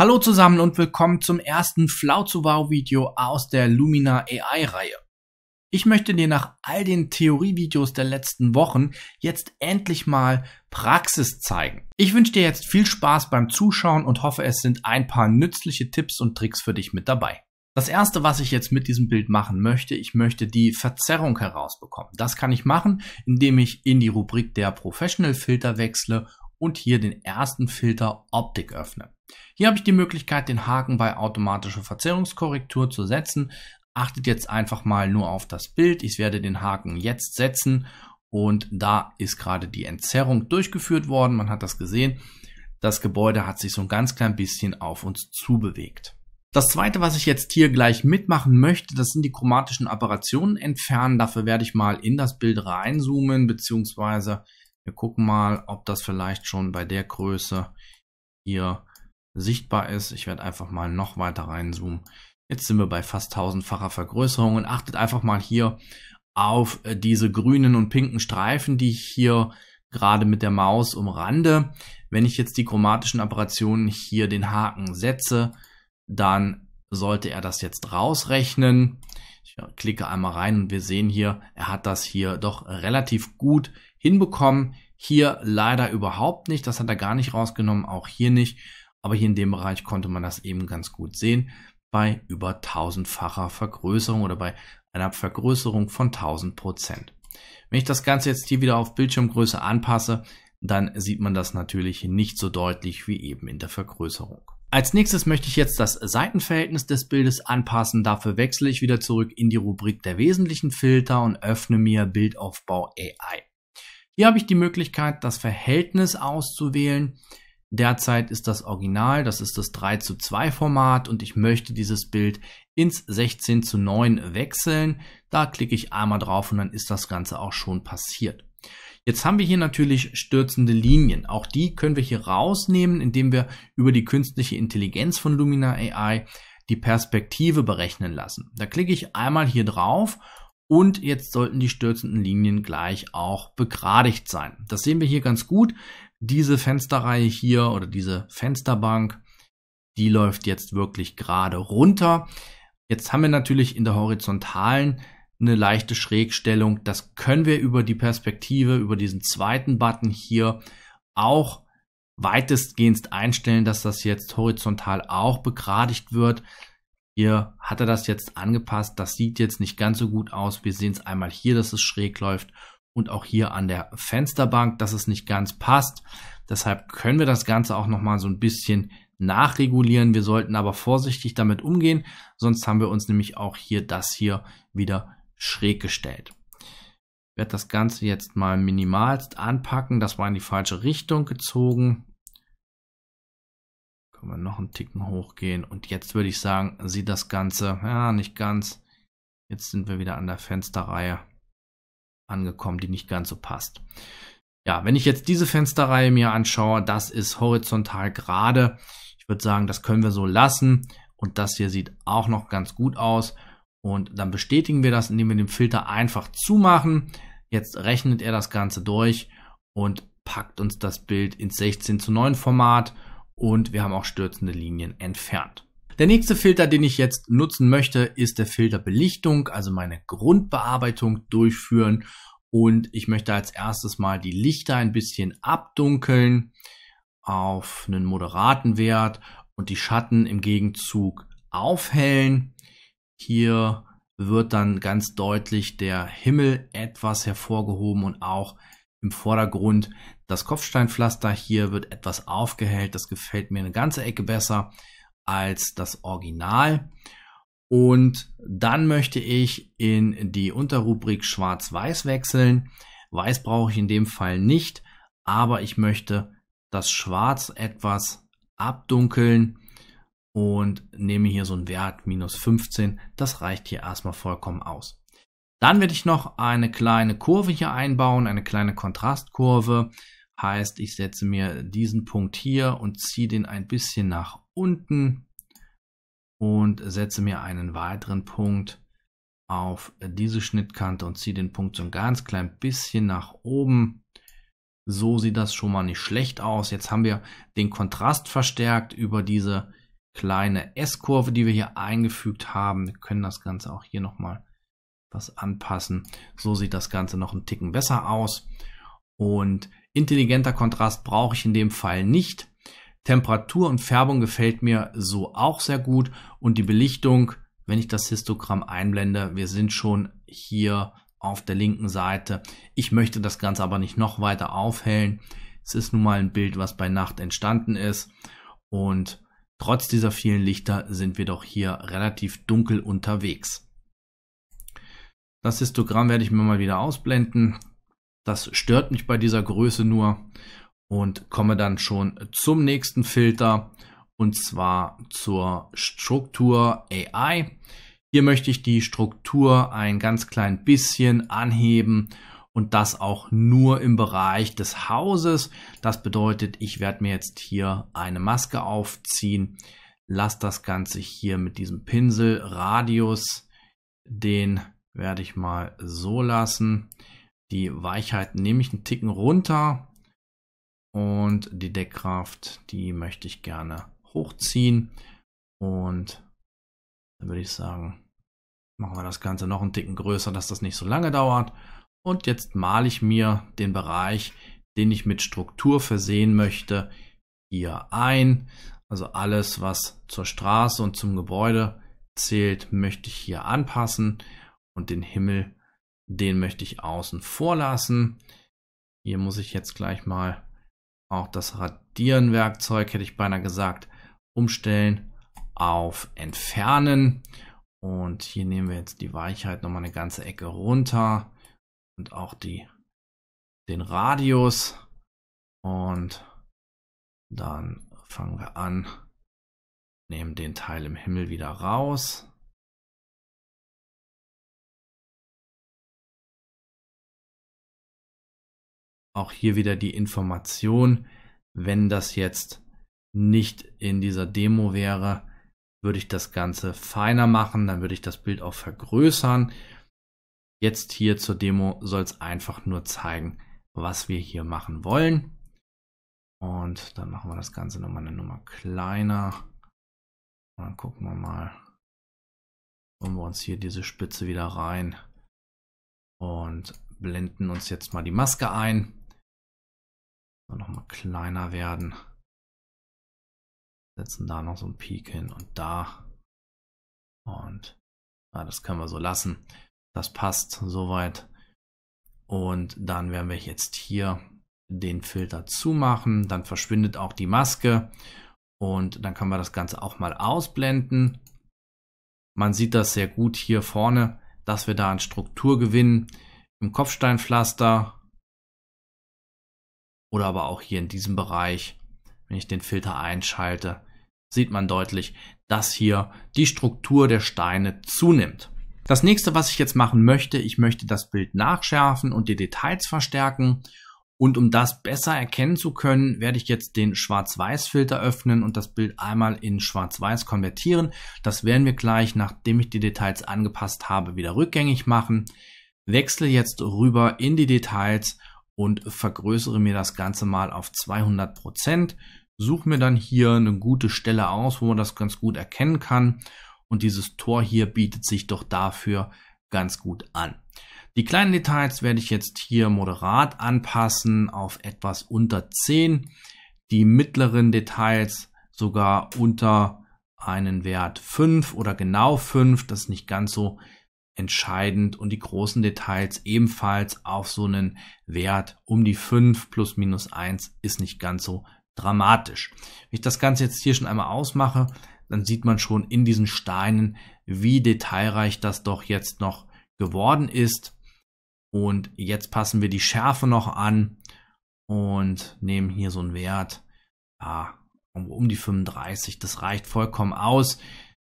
Hallo zusammen und willkommen zum ersten Flau zu Wow Video aus der Lumina AI Reihe. Ich möchte dir nach all den Theorievideos der letzten Wochen jetzt endlich mal Praxis zeigen. Ich wünsche dir jetzt viel Spaß beim Zuschauen und hoffe, es sind ein paar nützliche Tipps und Tricks für dich mit dabei. Das erste, was ich jetzt mit diesem Bild machen möchte, ich möchte die Verzerrung herausbekommen. Das kann ich machen, indem ich in die Rubrik der Professional Filter wechsle und hier den ersten Filter Optik öffne. Hier habe ich die Möglichkeit, den Haken bei automatische Verzerrungskorrektur zu setzen. Achtet jetzt einfach mal nur auf das Bild. Ich werde den Haken jetzt setzen und da ist gerade die Entzerrung durchgeführt worden. Man hat das gesehen. Das Gebäude hat sich so ein ganz klein bisschen auf uns zubewegt. Das zweite, was ich jetzt hier gleich mitmachen möchte, das sind die chromatischen Apparationen entfernen. Dafür werde ich mal in das Bild reinzoomen, beziehungsweise wir gucken mal, ob das vielleicht schon bei der Größe hier sichtbar ist. Ich werde einfach mal noch weiter reinzoomen. Jetzt sind wir bei fast tausendfacher Vergrößerung und achtet einfach mal hier auf äh, diese grünen und pinken Streifen, die ich hier gerade mit der Maus umrande. Wenn ich jetzt die chromatischen Operationen hier den Haken setze, dann sollte er das jetzt rausrechnen. Ich klicke einmal rein und wir sehen hier, er hat das hier doch relativ gut hinbekommen. Hier leider überhaupt nicht. Das hat er gar nicht rausgenommen, auch hier nicht. Aber hier in dem Bereich konnte man das eben ganz gut sehen. Bei über tausendfacher Vergrößerung oder bei einer Vergrößerung von 1000 Prozent. Wenn ich das Ganze jetzt hier wieder auf Bildschirmgröße anpasse, dann sieht man das natürlich nicht so deutlich wie eben in der Vergrößerung. Als nächstes möchte ich jetzt das Seitenverhältnis des Bildes anpassen. Dafür wechsle ich wieder zurück in die Rubrik der wesentlichen Filter und öffne mir Bildaufbau AI. Hier habe ich die Möglichkeit, das Verhältnis auszuwählen. Derzeit ist das Original, das ist das 3 zu 2 Format und ich möchte dieses Bild ins 16 zu 9 wechseln. Da klicke ich einmal drauf und dann ist das Ganze auch schon passiert. Jetzt haben wir hier natürlich stürzende Linien. Auch die können wir hier rausnehmen, indem wir über die künstliche Intelligenz von Lumina AI die Perspektive berechnen lassen. Da klicke ich einmal hier drauf und jetzt sollten die stürzenden Linien gleich auch begradigt sein. Das sehen wir hier ganz gut. Diese Fensterreihe hier oder diese Fensterbank, die läuft jetzt wirklich gerade runter. Jetzt haben wir natürlich in der horizontalen eine leichte Schrägstellung. Das können wir über die Perspektive, über diesen zweiten Button hier auch weitestgehend einstellen, dass das jetzt horizontal auch begradigt wird. Hier hat er das jetzt angepasst. Das sieht jetzt nicht ganz so gut aus. Wir sehen es einmal hier, dass es schräg läuft und auch hier an der Fensterbank, dass es nicht ganz passt. Deshalb können wir das Ganze auch nochmal so ein bisschen nachregulieren. Wir sollten aber vorsichtig damit umgehen, sonst haben wir uns nämlich auch hier das hier wieder schräg gestellt. Ich werde das Ganze jetzt mal minimalst anpacken. Das war in die falsche Richtung gezogen. Können wir noch einen Ticken hochgehen. Und jetzt würde ich sagen, sieht das Ganze, ja, nicht ganz. Jetzt sind wir wieder an der Fensterreihe angekommen, die nicht ganz so passt. Ja, wenn ich jetzt diese Fensterreihe mir anschaue, das ist horizontal gerade. Ich würde sagen, das können wir so lassen. Und das hier sieht auch noch ganz gut aus. Und dann bestätigen wir das, indem wir den Filter einfach zumachen. Jetzt rechnet er das Ganze durch und packt uns das Bild ins 16 zu 9 Format und wir haben auch stürzende Linien entfernt. Der nächste Filter, den ich jetzt nutzen möchte, ist der Filter Belichtung, also meine Grundbearbeitung durchführen und ich möchte als erstes mal die Lichter ein bisschen abdunkeln auf einen moderaten Wert und die Schatten im Gegenzug aufhellen. Hier wird dann ganz deutlich der Himmel etwas hervorgehoben und auch im Vordergrund. Das Kopfsteinpflaster hier wird etwas aufgehellt. Das gefällt mir eine ganze Ecke besser als das Original. Und dann möchte ich in die Unterrubrik Schwarz-Weiß wechseln. Weiß brauche ich in dem Fall nicht, aber ich möchte das Schwarz etwas abdunkeln und nehme hier so einen Wert minus 15. Das reicht hier erstmal vollkommen aus. Dann werde ich noch eine kleine Kurve hier einbauen, eine kleine Kontrastkurve. Heißt, ich setze mir diesen Punkt hier und ziehe den ein bisschen nach unten und setze mir einen weiteren Punkt auf diese Schnittkante und ziehe den Punkt so ein ganz klein bisschen nach oben. So sieht das schon mal nicht schlecht aus. Jetzt haben wir den Kontrast verstärkt über diese kleine S-Kurve, die wir hier eingefügt haben. Wir können das Ganze auch hier nochmal mal was anpassen. So sieht das Ganze noch ein Ticken besser aus. Und intelligenter Kontrast brauche ich in dem Fall nicht. Temperatur und Färbung gefällt mir so auch sehr gut. Und die Belichtung, wenn ich das Histogramm einblende, wir sind schon hier auf der linken Seite. Ich möchte das Ganze aber nicht noch weiter aufhellen. Es ist nun mal ein Bild, was bei Nacht entstanden ist. Und trotz dieser vielen Lichter sind wir doch hier relativ dunkel unterwegs. Das Histogramm werde ich mir mal wieder ausblenden. Das stört mich bei dieser Größe nur und komme dann schon zum nächsten Filter und zwar zur Struktur AI. Hier möchte ich die Struktur ein ganz klein bisschen anheben und das auch nur im Bereich des Hauses. Das bedeutet, ich werde mir jetzt hier eine Maske aufziehen, lasse das Ganze hier mit diesem Pinselradius den werde ich mal so lassen. Die Weichheit nehme ich einen Ticken runter und die Deckkraft, die möchte ich gerne hochziehen und dann würde ich sagen, machen wir das Ganze noch einen Ticken größer, dass das nicht so lange dauert. Und jetzt male ich mir den Bereich, den ich mit Struktur versehen möchte, hier ein. Also alles, was zur Straße und zum Gebäude zählt, möchte ich hier anpassen und den Himmel, den möchte ich außen vor lassen. Hier muss ich jetzt gleich mal auch das Radierenwerkzeug, hätte ich beinahe gesagt, umstellen auf Entfernen. Und hier nehmen wir jetzt die Weichheit nochmal eine ganze Ecke runter und auch die, den Radius. Und dann fangen wir an, nehmen den Teil im Himmel wieder raus. auch hier wieder die Information, wenn das jetzt nicht in dieser Demo wäre, würde ich das Ganze feiner machen, dann würde ich das Bild auch vergrößern. Jetzt hier zur Demo soll es einfach nur zeigen, was wir hier machen wollen. Und dann machen wir das Ganze nochmal eine Nummer kleiner. Und dann gucken wir mal, holen wir uns hier diese Spitze wieder rein und blenden uns jetzt mal die Maske ein nochmal kleiner werden. Setzen da noch so einen Peak hin und da. Und ja, das können wir so lassen. Das passt soweit. Und dann werden wir jetzt hier den Filter zumachen. Dann verschwindet auch die Maske. Und dann können wir das Ganze auch mal ausblenden. Man sieht das sehr gut hier vorne, dass wir da an Struktur gewinnen. Im Kopfsteinpflaster oder aber auch hier in diesem Bereich, wenn ich den Filter einschalte, sieht man deutlich, dass hier die Struktur der Steine zunimmt. Das nächste, was ich jetzt machen möchte, ich möchte das Bild nachschärfen und die Details verstärken. Und um das besser erkennen zu können, werde ich jetzt den Schwarz-Weiß-Filter öffnen und das Bild einmal in Schwarz-Weiß konvertieren. Das werden wir gleich, nachdem ich die Details angepasst habe, wieder rückgängig machen. Wechsle jetzt rüber in die Details und vergrößere mir das Ganze mal auf 200 Prozent. Suche mir dann hier eine gute Stelle aus, wo man das ganz gut erkennen kann. Und dieses Tor hier bietet sich doch dafür ganz gut an. Die kleinen Details werde ich jetzt hier moderat anpassen auf etwas unter 10. Die mittleren Details sogar unter einen Wert 5 oder genau 5. Das ist nicht ganz so entscheidend und die großen Details ebenfalls auf so einen Wert um die 5 plus minus 1 ist nicht ganz so dramatisch. Wenn ich das Ganze jetzt hier schon einmal ausmache, dann sieht man schon in diesen Steinen, wie detailreich das doch jetzt noch geworden ist. Und jetzt passen wir die Schärfe noch an und nehmen hier so einen Wert ah, um die 35. Das reicht vollkommen aus.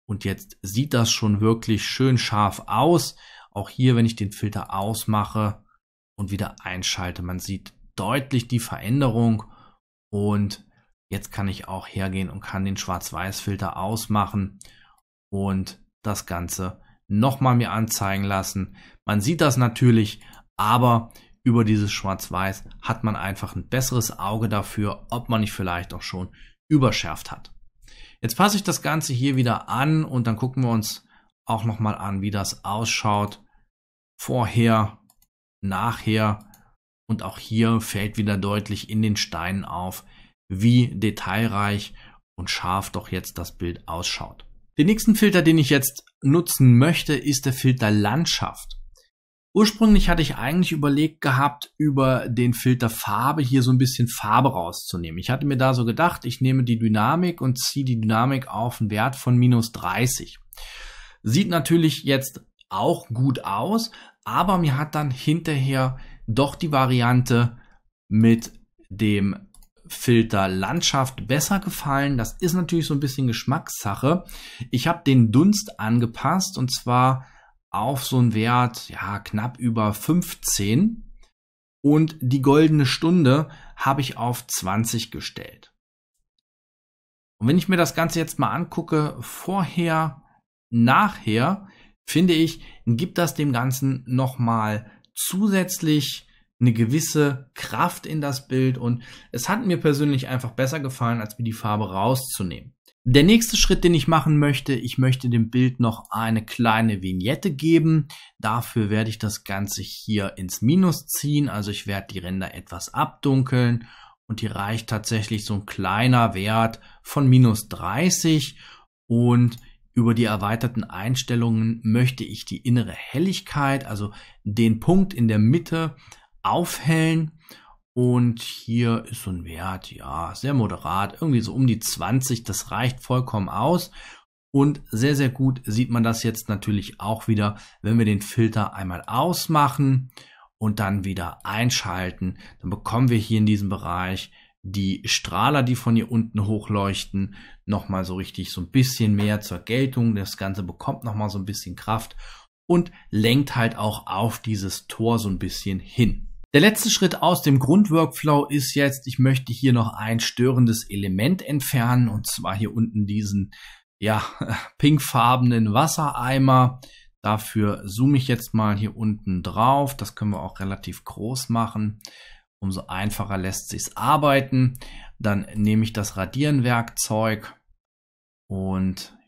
Und jetzt sieht das schon wirklich schön scharf aus. Auch hier, wenn ich den Filter ausmache und wieder einschalte, man sieht deutlich die Veränderung. Und jetzt kann ich auch hergehen und kann den Schwarz-Weiß-Filter ausmachen und das Ganze nochmal mir anzeigen lassen. Man sieht das natürlich, aber über dieses Schwarz-Weiß hat man einfach ein besseres Auge dafür, ob man nicht vielleicht auch schon überschärft hat. Jetzt passe ich das Ganze hier wieder an und dann gucken wir uns auch nochmal an, wie das ausschaut. Vorher, nachher und auch hier fällt wieder deutlich in den Steinen auf, wie detailreich und scharf doch jetzt das Bild ausschaut. Den nächsten Filter, den ich jetzt nutzen möchte, ist der Filter Landschaft. Ursprünglich hatte ich eigentlich überlegt gehabt, über den Filter Farbe hier so ein bisschen Farbe rauszunehmen. Ich hatte mir da so gedacht, ich nehme die Dynamik und ziehe die Dynamik auf einen Wert von minus 30. Sieht natürlich jetzt auch gut aus, aber mir hat dann hinterher doch die Variante mit dem Filter Landschaft besser gefallen. Das ist natürlich so ein bisschen Geschmackssache. Ich habe den Dunst angepasst und zwar auf so einen Wert, ja, knapp über 15. Und die goldene Stunde habe ich auf 20 gestellt. Und wenn ich mir das Ganze jetzt mal angucke, vorher, nachher, finde ich, gibt das dem Ganzen nochmal zusätzlich eine gewisse Kraft in das Bild und es hat mir persönlich einfach besser gefallen, als mir die Farbe rauszunehmen. Der nächste Schritt, den ich machen möchte, ich möchte dem Bild noch eine kleine Vignette geben. Dafür werde ich das Ganze hier ins Minus ziehen. Also ich werde die Ränder etwas abdunkeln und hier reicht tatsächlich so ein kleiner Wert von minus 30 und über die erweiterten Einstellungen möchte ich die innere Helligkeit, also den Punkt in der Mitte aufhellen und hier ist so ein Wert, ja, sehr moderat, irgendwie so um die 20, das reicht vollkommen aus. Und sehr, sehr gut sieht man das jetzt natürlich auch wieder, wenn wir den Filter einmal ausmachen und dann wieder einschalten. Dann bekommen wir hier in diesem Bereich die Strahler, die von hier unten hochleuchten, nochmal so richtig so ein bisschen mehr zur Geltung. Das Ganze bekommt nochmal so ein bisschen Kraft und lenkt halt auch auf dieses Tor so ein bisschen hin. Der letzte Schritt aus dem Grundworkflow ist jetzt, ich möchte hier noch ein störendes Element entfernen und zwar hier unten diesen ja, pinkfarbenen Wassereimer. Dafür zoome ich jetzt mal hier unten drauf. Das können wir auch relativ groß machen. Umso einfacher lässt sich's arbeiten. Dann nehme ich das Radierenwerkzeug und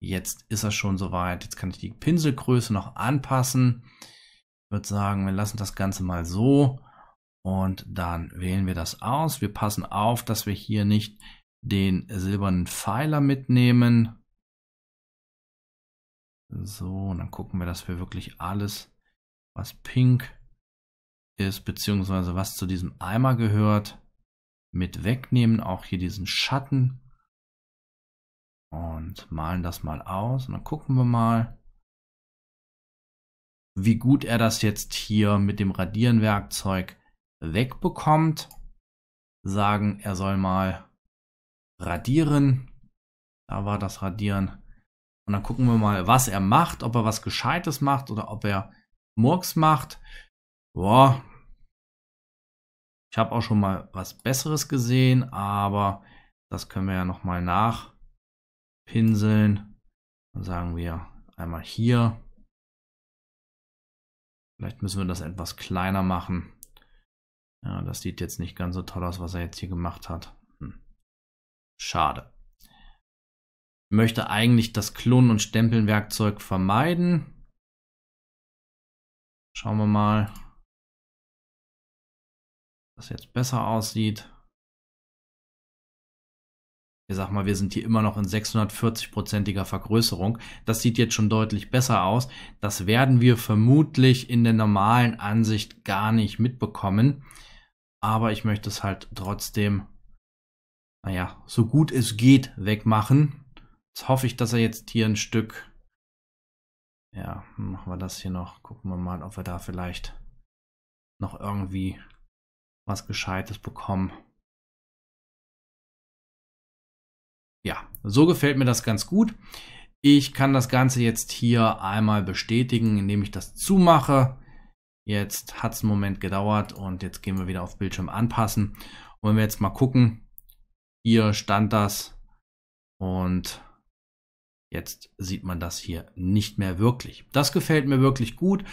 jetzt ist er schon soweit. Jetzt kann ich die Pinselgröße noch anpassen würde sagen, wir lassen das Ganze mal so und dann wählen wir das aus. Wir passen auf, dass wir hier nicht den silbernen Pfeiler mitnehmen. So, und dann gucken wir, dass wir wirklich alles, was pink ist, beziehungsweise was zu diesem Eimer gehört, mit wegnehmen. Auch hier diesen Schatten. Und malen das mal aus. Und dann gucken wir mal wie gut er das jetzt hier mit dem Radierenwerkzeug wegbekommt. Sagen, er soll mal radieren. Da war das Radieren. Und dann gucken wir mal, was er macht, ob er was Gescheites macht oder ob er Murks macht. Boah. Ich habe auch schon mal was Besseres gesehen, aber das können wir ja nochmal nachpinseln. Dann sagen wir einmal hier Vielleicht müssen wir das etwas kleiner machen. Ja, das sieht jetzt nicht ganz so toll aus, was er jetzt hier gemacht hat. Hm. Schade. Ich möchte eigentlich das Klonen- und Stempeln-Werkzeug vermeiden. Schauen wir mal, was jetzt besser aussieht ich sag mal, wir sind hier immer noch in 640-prozentiger Vergrößerung. Das sieht jetzt schon deutlich besser aus. Das werden wir vermutlich in der normalen Ansicht gar nicht mitbekommen. Aber ich möchte es halt trotzdem, naja, so gut es geht wegmachen. Jetzt hoffe ich, dass er jetzt hier ein Stück, ja, machen wir das hier noch. Gucken wir mal, ob wir da vielleicht noch irgendwie was Gescheites bekommen. ja, so gefällt mir das ganz gut. Ich kann das Ganze jetzt hier einmal bestätigen, indem ich das zumache. Jetzt hat es einen Moment gedauert und jetzt gehen wir wieder auf Bildschirm anpassen. Und wenn wir jetzt mal gucken, hier stand das und jetzt sieht man das hier nicht mehr wirklich. Das gefällt mir wirklich gut.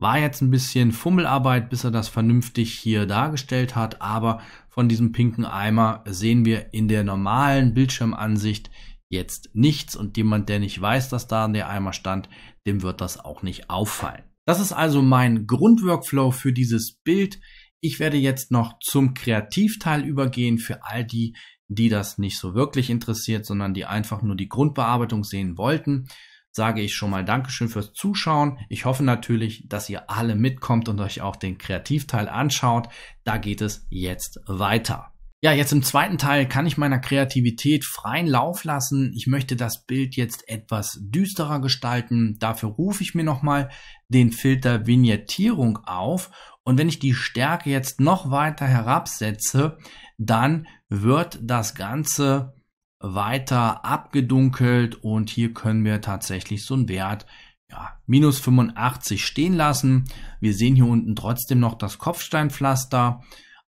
War jetzt ein bisschen Fummelarbeit, bis er das vernünftig hier dargestellt hat, aber von diesem pinken Eimer sehen wir in der normalen Bildschirmansicht jetzt nichts und jemand, der nicht weiß, dass da der Eimer stand, dem wird das auch nicht auffallen. Das ist also mein Grundworkflow für dieses Bild. Ich werde jetzt noch zum Kreativteil übergehen für all die, die das nicht so wirklich interessiert, sondern die einfach nur die Grundbearbeitung sehen wollten sage ich schon mal Dankeschön fürs Zuschauen. Ich hoffe natürlich, dass ihr alle mitkommt und euch auch den Kreativteil anschaut. Da geht es jetzt weiter. Ja, jetzt im zweiten Teil kann ich meiner Kreativität freien Lauf lassen. Ich möchte das Bild jetzt etwas düsterer gestalten. Dafür rufe ich mir nochmal den Filter Vignettierung auf. Und wenn ich die Stärke jetzt noch weiter herabsetze, dann wird das Ganze weiter abgedunkelt und hier können wir tatsächlich so einen Wert ja, minus 85 stehen lassen. Wir sehen hier unten trotzdem noch das Kopfsteinpflaster,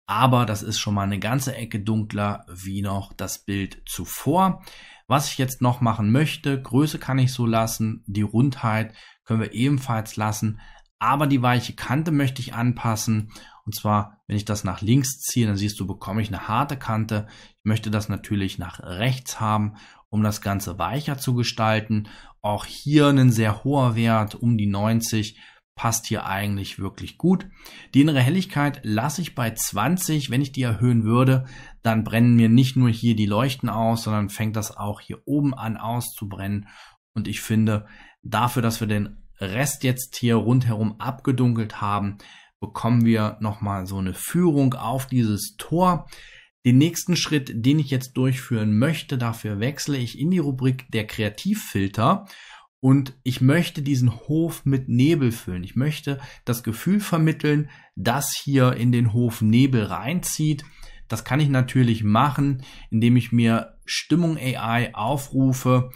aber das ist schon mal eine ganze Ecke dunkler wie noch das Bild zuvor. Was ich jetzt noch machen möchte, Größe kann ich so lassen, die Rundheit können wir ebenfalls lassen, aber die weiche Kante möchte ich anpassen. Und zwar, wenn ich das nach links ziehe, dann siehst du, bekomme ich eine harte Kante. Ich möchte das natürlich nach rechts haben, um das Ganze weicher zu gestalten. Auch hier ein sehr hoher Wert, um die 90, passt hier eigentlich wirklich gut. Die innere Helligkeit lasse ich bei 20. Wenn ich die erhöhen würde, dann brennen mir nicht nur hier die Leuchten aus, sondern fängt das auch hier oben an auszubrennen. Und ich finde, dafür, dass wir den Rest jetzt hier rundherum abgedunkelt haben, bekommen wir nochmal so eine Führung auf dieses Tor. Den nächsten Schritt, den ich jetzt durchführen möchte, dafür wechsle ich in die Rubrik der Kreativfilter und ich möchte diesen Hof mit Nebel füllen. Ich möchte das Gefühl vermitteln, dass hier in den Hof Nebel reinzieht. Das kann ich natürlich machen, indem ich mir Stimmung AI aufrufe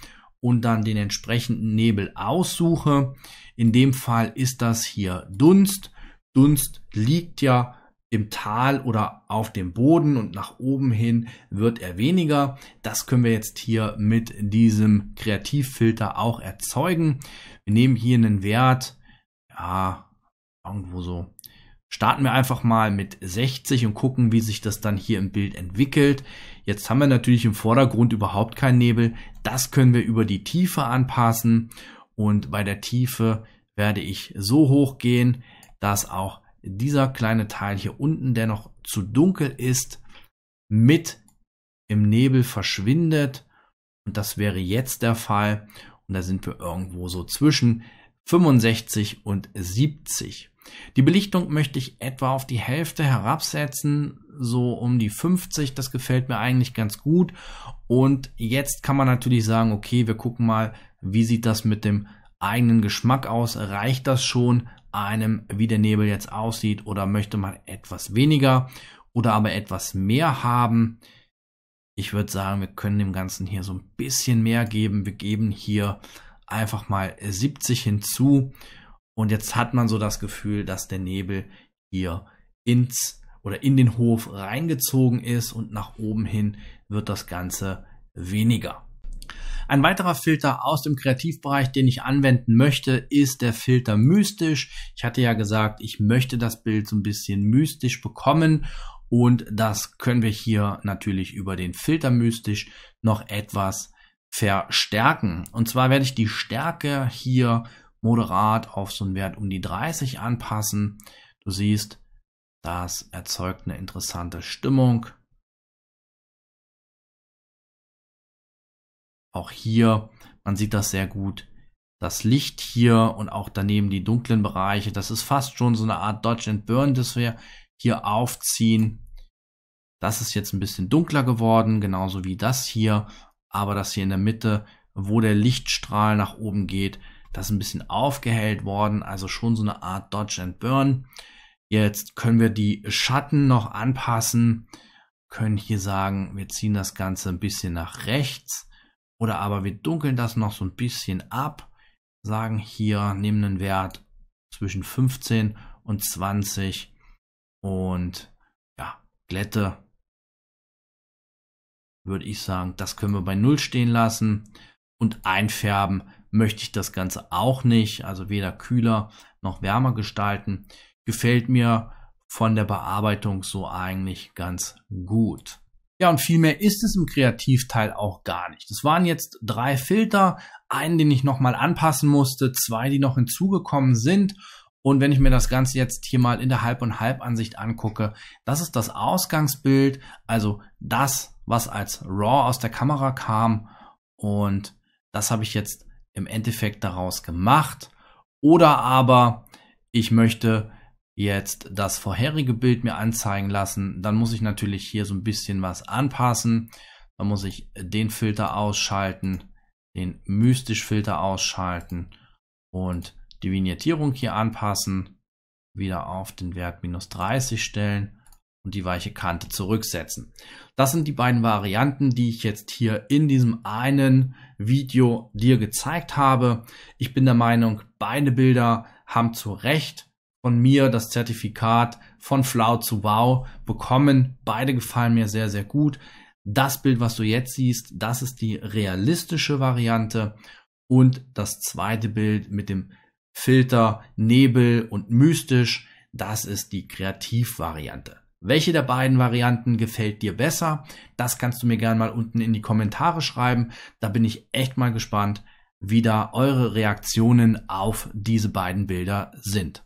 und dann den entsprechenden Nebel aussuche. In dem Fall ist das hier Dunst. Dunst liegt ja im Tal oder auf dem Boden und nach oben hin wird er weniger. Das können wir jetzt hier mit diesem Kreativfilter auch erzeugen. Wir nehmen hier einen Wert, ja, irgendwo so. Starten wir einfach mal mit 60 und gucken, wie sich das dann hier im Bild entwickelt. Jetzt haben wir natürlich im Vordergrund überhaupt keinen Nebel. Das können wir über die Tiefe anpassen und bei der Tiefe werde ich so hoch gehen, dass auch dieser kleine Teil hier unten, der noch zu dunkel ist, mit im Nebel verschwindet. Und das wäre jetzt der Fall. Und da sind wir irgendwo so zwischen 65 und 70. Die Belichtung möchte ich etwa auf die Hälfte herabsetzen, so um die 50, das gefällt mir eigentlich ganz gut. Und jetzt kann man natürlich sagen, okay, wir gucken mal, wie sieht das mit dem eigenen Geschmack aus? Reicht das schon einem, wie der Nebel jetzt aussieht? Oder möchte man etwas weniger oder aber etwas mehr haben? Ich würde sagen, wir können dem Ganzen hier so ein bisschen mehr geben. Wir geben hier einfach mal 70 hinzu und jetzt hat man so das Gefühl, dass der Nebel hier ins oder in den Hof reingezogen ist und nach oben hin wird das Ganze weniger. Ein weiterer Filter aus dem Kreativbereich, den ich anwenden möchte, ist der Filter mystisch. Ich hatte ja gesagt, ich möchte das Bild so ein bisschen mystisch bekommen und das können wir hier natürlich über den Filter mystisch noch etwas verstärken. Und zwar werde ich die Stärke hier moderat auf so einen Wert um die 30 anpassen. Du siehst, das erzeugt eine interessante Stimmung. Auch hier, man sieht das sehr gut. Das Licht hier und auch daneben die dunklen Bereiche, das ist fast schon so eine Art Dodge and Burn, das wir hier aufziehen. Das ist jetzt ein bisschen dunkler geworden, genauso wie das hier. Aber das hier in der Mitte, wo der Lichtstrahl nach oben geht, das ist ein bisschen aufgehellt worden, also schon so eine Art Dodge and Burn. Jetzt können wir die Schatten noch anpassen, können hier sagen, wir ziehen das Ganze ein bisschen nach rechts oder aber wir dunkeln das noch so ein bisschen ab, sagen hier, nehmen einen Wert zwischen 15 und 20 und ja, Glätte würde ich sagen, das können wir bei 0 stehen lassen und einfärben möchte ich das Ganze auch nicht, also weder kühler noch wärmer gestalten. Gefällt mir von der Bearbeitung so eigentlich ganz gut. Ja, und viel mehr ist es im Kreativteil auch gar nicht. Es waren jetzt drei Filter, einen, den ich nochmal anpassen musste, zwei, die noch hinzugekommen sind. Und wenn ich mir das Ganze jetzt hier mal in der Halb- und Halb-Ansicht angucke, das ist das Ausgangsbild, also das, was als RAW aus der Kamera kam. Und das habe ich jetzt im Endeffekt daraus gemacht. Oder aber ich möchte jetzt das vorherige Bild mir anzeigen lassen, dann muss ich natürlich hier so ein bisschen was anpassen. Dann muss ich den Filter ausschalten, den Mystisch-Filter ausschalten und die Vignettierung hier anpassen, wieder auf den Wert minus 30 stellen und die weiche Kante zurücksetzen. Das sind die beiden Varianten, die ich jetzt hier in diesem einen Video dir gezeigt habe. Ich bin der Meinung, beide Bilder haben zu Recht von mir das Zertifikat von Flau zu Wow bekommen. Beide gefallen mir sehr, sehr gut. Das Bild, was du jetzt siehst, das ist die realistische Variante und das zweite Bild mit dem Filter, Nebel und mystisch, das ist die Kreativvariante. Welche der beiden Varianten gefällt dir besser? Das kannst du mir gerne mal unten in die Kommentare schreiben. Da bin ich echt mal gespannt, wie da eure Reaktionen auf diese beiden Bilder sind.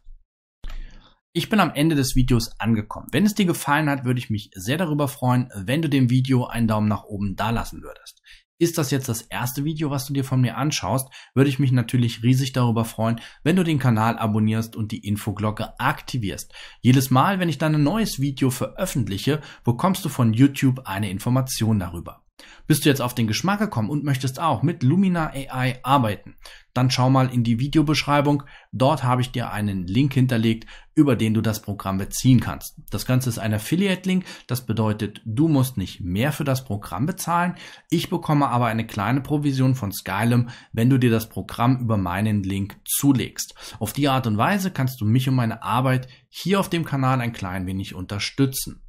Ich bin am Ende des Videos angekommen. Wenn es dir gefallen hat, würde ich mich sehr darüber freuen, wenn du dem Video einen Daumen nach oben dalassen würdest. Ist das jetzt das erste Video, was du dir von mir anschaust, würde ich mich natürlich riesig darüber freuen, wenn du den Kanal abonnierst und die Infoglocke aktivierst. Jedes Mal, wenn ich dann ein neues Video veröffentliche, bekommst du von YouTube eine Information darüber. Bist du jetzt auf den Geschmack gekommen und möchtest auch mit Lumina AI arbeiten? Dann schau mal in die Videobeschreibung. Dort habe ich dir einen Link hinterlegt, über den du das Programm beziehen kannst. Das Ganze ist ein Affiliate-Link. Das bedeutet, du musst nicht mehr für das Programm bezahlen. Ich bekomme aber eine kleine Provision von Skylum, wenn du dir das Programm über meinen Link zulegst. Auf die Art und Weise kannst du mich und meine Arbeit hier auf dem Kanal ein klein wenig unterstützen.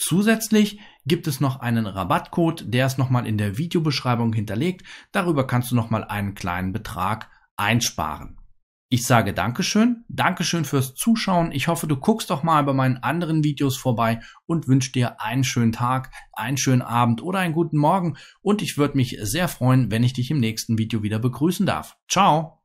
Zusätzlich gibt es noch einen Rabattcode, der ist nochmal in der Videobeschreibung hinterlegt. Darüber kannst du nochmal einen kleinen Betrag einsparen. Ich sage Dankeschön, Dankeschön fürs Zuschauen. Ich hoffe, du guckst doch mal bei meinen anderen Videos vorbei und wünsche dir einen schönen Tag, einen schönen Abend oder einen guten Morgen. Und ich würde mich sehr freuen, wenn ich dich im nächsten Video wieder begrüßen darf. Ciao!